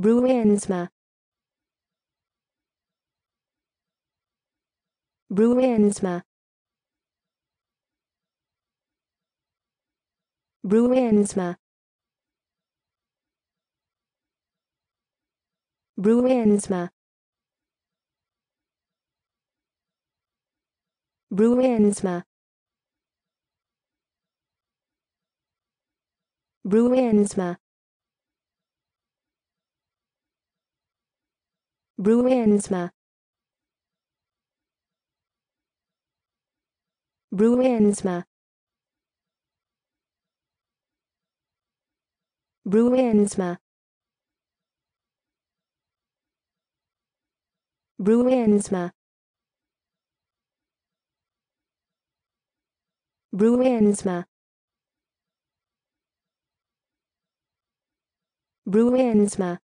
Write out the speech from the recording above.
Bruinsma Bruinsma Bruinsma Bruinsma Bruinsma Bruinsma Bruinsma Bruinsma Bruinsma Bruinsma Bruinsma Bruinsma